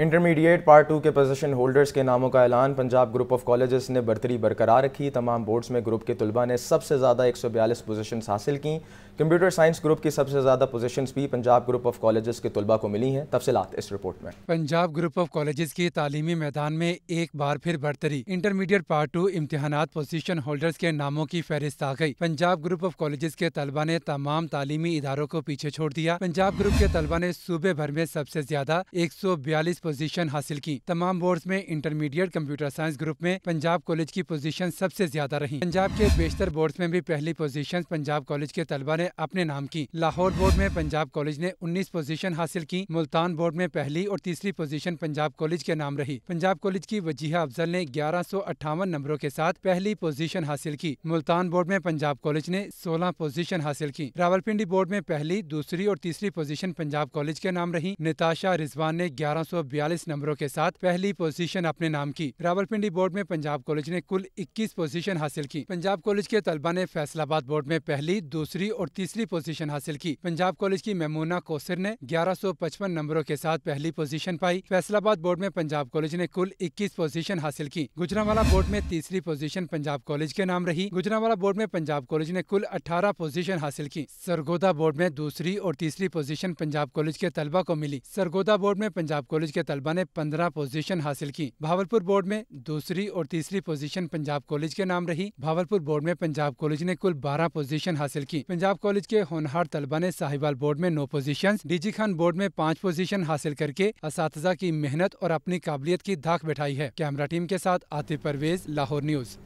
intermediate part two के position holders के नामों का ऐलान पंजाब ग्रुप ऑफ कॉलेजेस ने बरतरी बरकरार रखी तमाम बोर्ड्स में ग्रुप के तलबा ने सबसे ज़्यादा एक सौ बयालीस पोजिशन हासिल की कंप्यूटर साइंस ग्रुप की सबसे ज़्यादा पोजीशंस भी पंजाब ग्रुप ऑफ कॉलेजेस के तलबा को मिली हैं तफसलत इस रिपोर्ट में पंजाब ग्रुप ऑफ कॉलेजेस की तालीमी मैदान में एक बार फिर बढ़तरी इंटरमीडिएट पार्ट टू इम्तहान पोजिशन होल्डर्स के नामों की फहरिस्त आ गई पंजाब ग्रुप ऑफ कॉलेजेस के तलबा ने तमाम तालीमी इदारों को पीछे छोड़ दिया पंजाब ग्रुप के तलबा ने सूबे भर में सबसे ज्यादा एक सौ बयालीस पोजीशन हासिल की तमाम बोर्ड में इंटरमीडिएट कंप्यूटर साइंस ग्रुप में पंजाब कॉलेज की पोजीशन सबसे ज्यादा रही पंजाब के बेशतर बोर्ड में भी पहली पोजीशन पंजाब कॉलेज के तलबा ने अपने नाम की लाहौर बोर्ड में पंजाब कॉलेज ने उन्नीस पोजीशन हासिल की मुल्तान बोर्ड में पहली और तीसरी पोजीशन पंजाब कॉलेज के नाम रही पंजाब कॉलेज की वजीहा अफजल ने ग्यारह नंबरों के साथ पहली पोजीशन हासिल की मुल्तान बोर्ड में पंजाब कॉलेज ने 16 पोजीशन हासिल की रावलपिंडी बोर्ड में पहली दूसरी और तीसरी पोजीशन पंजाब कॉलेज के नाम रही नेताशा रिजवान ने ग्यारह बयालीस नंबरों के साथ पहली पोजीशन अपने नाम की रावलपिंडी बोर्ड में पंजाब कॉलेज ने कुल 21 पोजीशन हासिल की पंजाब कॉलेज के तलबा ने फैसलाबाद बोर्ड में पहली दूसरी और तीसरी पोजीशन हासिल की पंजाब कॉलेज की ममूना कोसर ने 1155 नंबरों के साथ पहली पोजीशन पाई फैसलाबाद बोर्ड में पंजाब कॉलेज ने कुल इक्कीस पोजीशन हासिल की गुजरावाला बोर्ड में तीसरी पोजीशन पंजाब कॉलेज के नाम रही गुजरावाला बोर्ड में पंजाब कॉलेज ने कुल अठारह पोजीशन हासिल की सरगोदा बोर्ड में दूसरी और तीसरी पोजीशन पंजाब कॉलेज के तलबा को मिली सरगोदा बोर्ड में पंजाब कॉलेज के के तलबा ने पंद्रह पोजीशन हासिल की भावलपुर बोर्ड में दूसरी और तीसरी पोजीशन पंजाब कॉलेज के नाम रही भावलपुर बोर्ड में पंजाब कॉलेज ने कुल बारह पोजीशन हासिल की पंजाब कॉलेज के होनहार तलबा ने साहिबाल बोर्ड में नौ पोजीशन डीजी खान बोर्ड में पाँच पोजीशन हासिल करके इस की मेहनत और अपनी काबिलियत की धाक बैठाई है कैमरा टीम के साथ आतिफ परवेज लाहौर न्यूज